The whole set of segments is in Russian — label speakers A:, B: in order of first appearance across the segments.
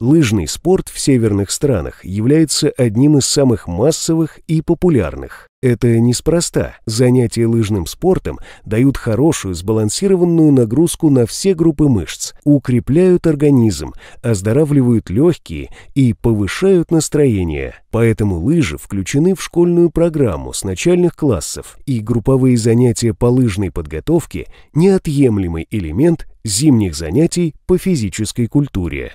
A: Лыжный спорт в северных странах является одним из самых массовых и популярных. Это неспроста. Занятия лыжным спортом дают хорошую сбалансированную нагрузку на все группы мышц, укрепляют организм, оздоравливают легкие и повышают настроение. Поэтому лыжи включены в школьную программу с начальных классов, и групповые занятия по лыжной подготовке – неотъемлемый элемент зимних занятий по физической культуре.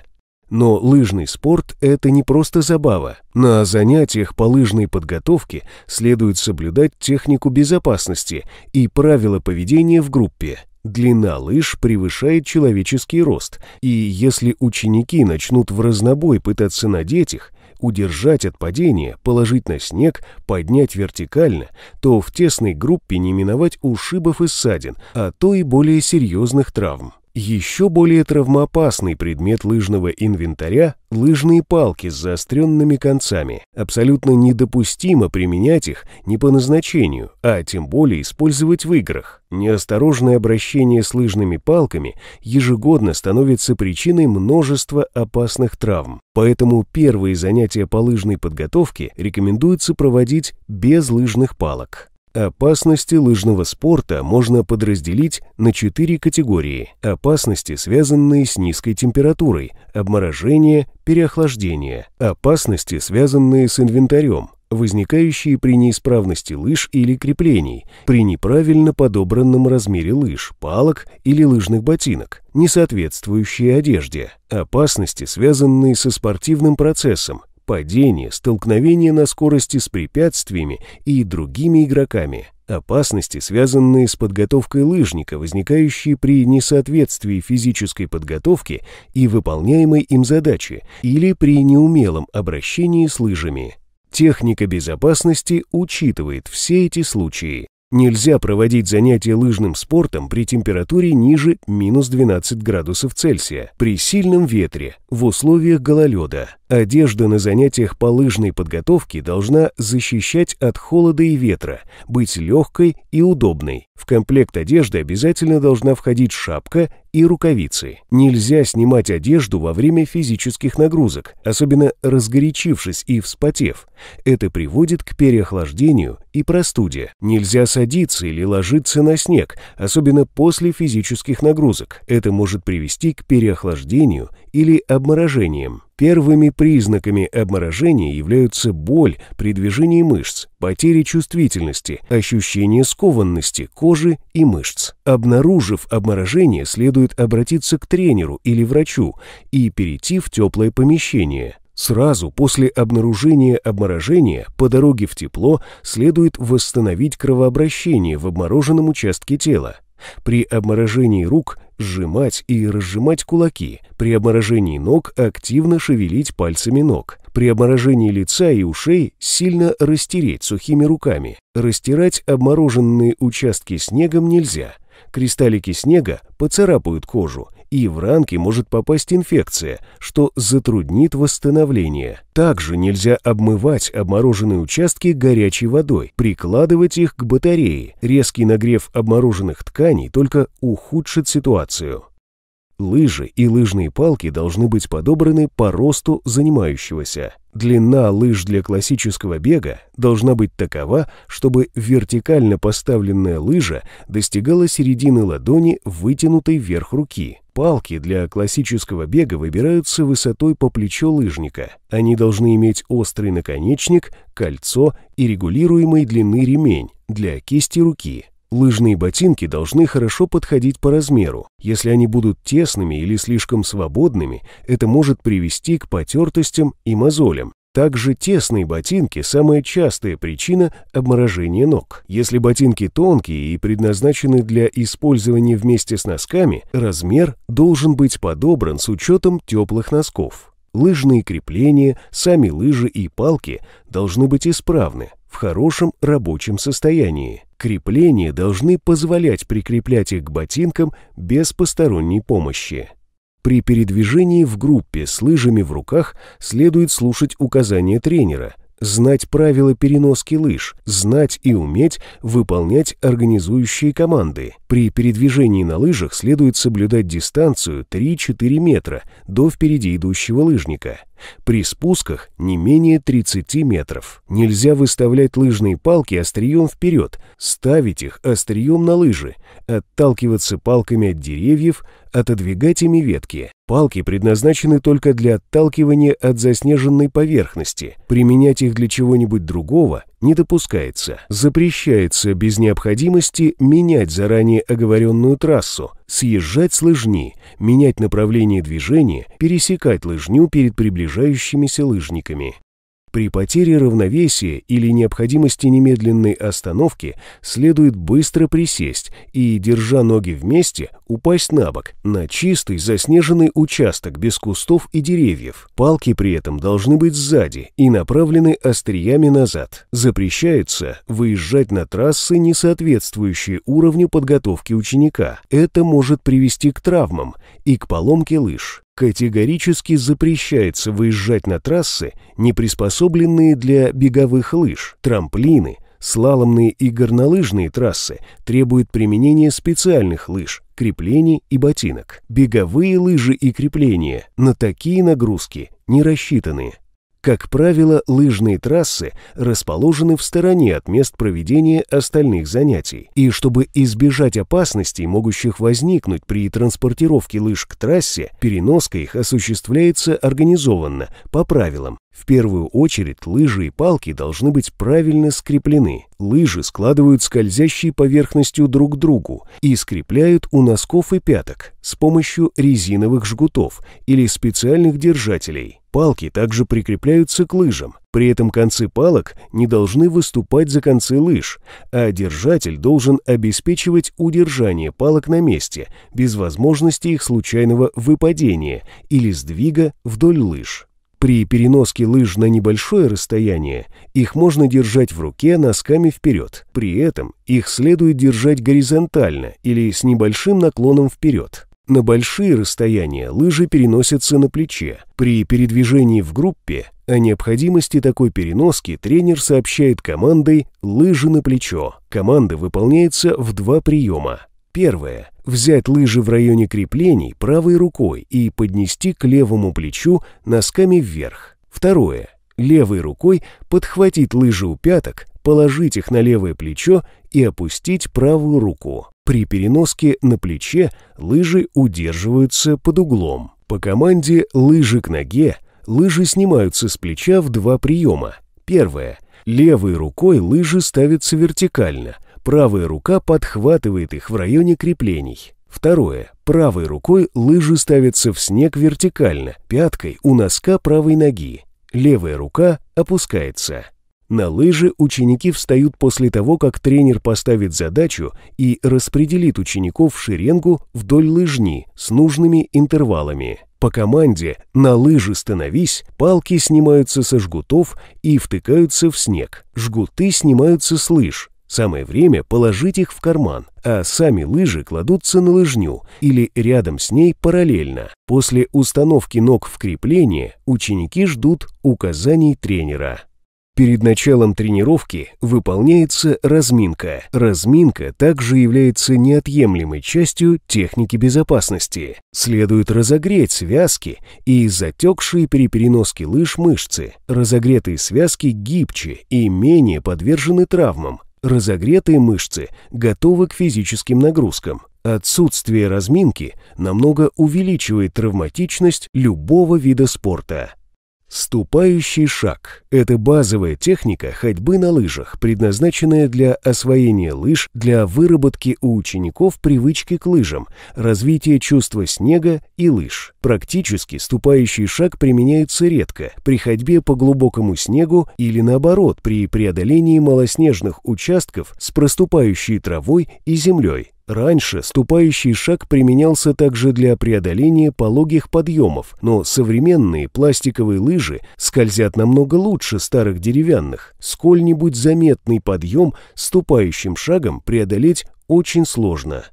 A: Но лыжный спорт – это не просто забава. На занятиях по лыжной подготовке следует соблюдать технику безопасности и правила поведения в группе. Длина лыж превышает человеческий рост, и если ученики начнут в разнобой пытаться надеть их, удержать от падения, положить на снег, поднять вертикально, то в тесной группе не миновать ушибов и ссадин, а то и более серьезных травм. Еще более травмоопасный предмет лыжного инвентаря – лыжные палки с заостренными концами. Абсолютно недопустимо применять их не по назначению, а тем более использовать в играх. Неосторожное обращение с лыжными палками ежегодно становится причиной множества опасных травм. Поэтому первые занятия по лыжной подготовке рекомендуется проводить без лыжных палок. Опасности лыжного спорта можно подразделить на четыре категории. Опасности, связанные с низкой температурой, обморожение, переохлаждение. Опасности, связанные с инвентарем, возникающие при неисправности лыж или креплений, при неправильно подобранном размере лыж, палок или лыжных ботинок, несоответствующие одежде, опасности, связанные со спортивным процессом, падения, столкновения на скорости с препятствиями и другими игроками, опасности, связанные с подготовкой лыжника, возникающие при несоответствии физической подготовки и выполняемой им задачи или при неумелом обращении с лыжами. Техника безопасности учитывает все эти случаи. Нельзя проводить занятия лыжным спортом при температуре ниже минус 12 градусов Цельсия, при сильном ветре, в условиях гололеда, Одежда на занятиях по лыжной подготовке должна защищать от холода и ветра, быть легкой и удобной. В комплект одежды обязательно должна входить шапка и рукавицы. Нельзя снимать одежду во время физических нагрузок, особенно разгорячившись и вспотев. Это приводит к переохлаждению и простуде. Нельзя садиться или ложиться на снег, особенно после физических нагрузок. Это может привести к переохлаждению или обморожением. Первыми признаками обморожения являются боль при движении мышц, потери чувствительности, ощущение скованности кожи и мышц. Обнаружив обморожение, следует обратиться к тренеру или врачу и перейти в теплое помещение. Сразу после обнаружения обморожения по дороге в тепло следует восстановить кровообращение в обмороженном участке тела. При обморожении рук сжимать и разжимать кулаки, при обморожении ног активно шевелить пальцами ног, при обморожении лица и ушей сильно растереть сухими руками. Растирать обмороженные участки снегом нельзя. Кристаллики снега поцарапают кожу, и в ранки может попасть инфекция, что затруднит восстановление. Также нельзя обмывать обмороженные участки горячей водой, прикладывать их к батарее. Резкий нагрев обмороженных тканей только ухудшит ситуацию. Лыжи и лыжные палки должны быть подобраны по росту занимающегося. Длина лыж для классического бега должна быть такова, чтобы вертикально поставленная лыжа достигала середины ладони вытянутой вверх руки. Палки для классического бега выбираются высотой по плечо лыжника. Они должны иметь острый наконечник, кольцо и регулируемый длины ремень для кисти руки. Лыжные ботинки должны хорошо подходить по размеру. Если они будут тесными или слишком свободными, это может привести к потертостям и мозолям. Также тесные ботинки – самая частая причина обморожения ног. Если ботинки тонкие и предназначены для использования вместе с носками, размер должен быть подобран с учетом теплых носков. Лыжные крепления, сами лыжи и палки должны быть исправны, в хорошем рабочем состоянии. Крепления должны позволять прикреплять их к ботинкам без посторонней помощи. При передвижении в группе с лыжами в руках следует слушать указания тренера, знать правила переноски лыж, знать и уметь выполнять организующие команды. При передвижении на лыжах следует соблюдать дистанцию 3-4 метра до впереди идущего лыжника. При спусках не менее 30 метров. Нельзя выставлять лыжные палки острием вперед, ставить их острием на лыжи, отталкиваться палками от деревьев, отодвигать ими ветки. Палки предназначены только для отталкивания от заснеженной поверхности. Применять их для чего-нибудь другого не допускается. Запрещается без необходимости менять заранее оговоренную трассу, съезжать с лыжни, менять направление движения, пересекать лыжню перед приближающимися лыжниками. При потере равновесия или необходимости немедленной остановки следует быстро присесть и, держа ноги вместе, упасть на бок, на чистый заснеженный участок без кустов и деревьев. Палки при этом должны быть сзади и направлены остриями назад. Запрещается выезжать на трассы, не соответствующие уровню подготовки ученика. Это может привести к травмам и к поломке лыж категорически запрещается выезжать на трассы, не приспособленные для беговых лыж, трамплины, слаломные и горнолыжные трассы требуют применения специальных лыж, креплений и ботинок. Беговые лыжи и крепления на такие нагрузки не рассчитаны. Как правило, лыжные трассы расположены в стороне от мест проведения остальных занятий, и чтобы избежать опасностей, могущих возникнуть при транспортировке лыж к трассе, переноска их осуществляется организованно, по правилам, в первую очередь лыжи и палки должны быть правильно скреплены. Лыжи складывают скользящей поверхностью друг к другу и скрепляют у носков и пяток с помощью резиновых жгутов или специальных держателей. Палки также прикрепляются к лыжам. При этом концы палок не должны выступать за концы лыж, а держатель должен обеспечивать удержание палок на месте без возможности их случайного выпадения или сдвига вдоль лыж. При переноске лыж на небольшое расстояние их можно держать в руке носками вперед. При этом их следует держать горизонтально или с небольшим наклоном вперед. На большие расстояния лыжи переносятся на плече. При передвижении в группе о необходимости такой переноски тренер сообщает командой «лыжи на плечо». Команда выполняется в два приема. Первое – взять лыжи в районе креплений правой рукой и поднести к левому плечу носками вверх. Второе. Левой рукой подхватить лыжи у пяток, положить их на левое плечо и опустить правую руку. При переноске на плече лыжи удерживаются под углом. По команде «лыжи к ноге» лыжи снимаются с плеча в два приема. Первое. Левой рукой лыжи ставятся вертикально – Правая рука подхватывает их в районе креплений. Второе. Правой рукой лыжи ставятся в снег вертикально, пяткой у носка правой ноги. Левая рука опускается. На лыжи ученики встают после того, как тренер поставит задачу и распределит учеников в шеренгу вдоль лыжни с нужными интервалами. По команде «на лыжи становись» палки снимаются со жгутов и втыкаются в снег. Жгуты снимаются с лыж, Самое время положить их в карман, а сами лыжи кладутся на лыжню или рядом с ней параллельно. После установки ног в крепление ученики ждут указаний тренера. Перед началом тренировки выполняется разминка. Разминка также является неотъемлемой частью техники безопасности. Следует разогреть связки и затекшие при переноске лыж мышцы. Разогретые связки гибче и менее подвержены травмам, Разогретые мышцы готовы к физическим нагрузкам. Отсутствие разминки намного увеличивает травматичность любого вида спорта. Ступающий шаг – это базовая техника ходьбы на лыжах, предназначенная для освоения лыж, для выработки у учеников привычки к лыжам, развития чувства снега и лыж. Практически ступающий шаг применяется редко при ходьбе по глубокому снегу или наоборот при преодолении малоснежных участков с проступающей травой и землей Раньше ступающий шаг применялся также для преодоления пологих подъемов, но современные пластиковые лыжи скользят намного лучше старых деревянных. Сколь-нибудь заметный подъем ступающим шагом преодолеть очень сложно.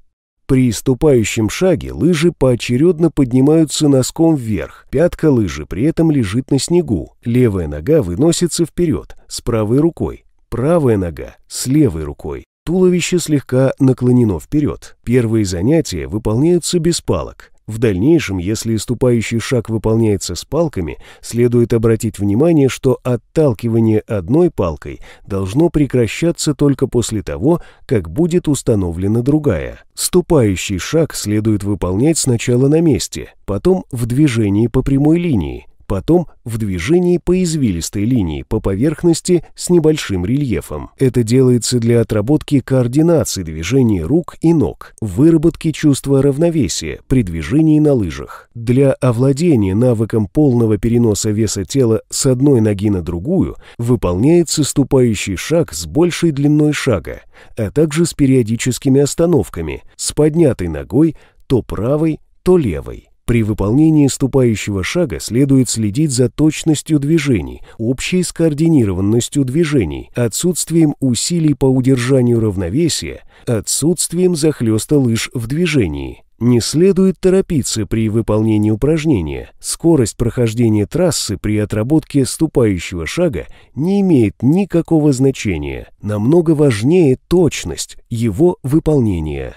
A: При ступающем шаге лыжи поочередно поднимаются носком вверх, пятка лыжи при этом лежит на снегу, левая нога выносится вперед с правой рукой, правая нога с левой рукой. Туловище слегка наклонено вперед. Первые занятия выполняются без палок. В дальнейшем, если ступающий шаг выполняется с палками, следует обратить внимание, что отталкивание одной палкой должно прекращаться только после того, как будет установлена другая. Ступающий шаг следует выполнять сначала на месте, потом в движении по прямой линии, потом в движении по извилистой линии по поверхности с небольшим рельефом. Это делается для отработки координации движений рук и ног, выработки чувства равновесия при движении на лыжах. Для овладения навыком полного переноса веса тела с одной ноги на другую выполняется ступающий шаг с большей длиной шага, а также с периодическими остановками, с поднятой ногой то правой, то левой. При выполнении ступающего шага следует следить за точностью движений, общей скоординированностью движений, отсутствием усилий по удержанию равновесия, отсутствием захлеста лыж в движении. Не следует торопиться при выполнении упражнения. Скорость прохождения трассы при отработке ступающего шага не имеет никакого значения. Намного важнее точность его выполнения.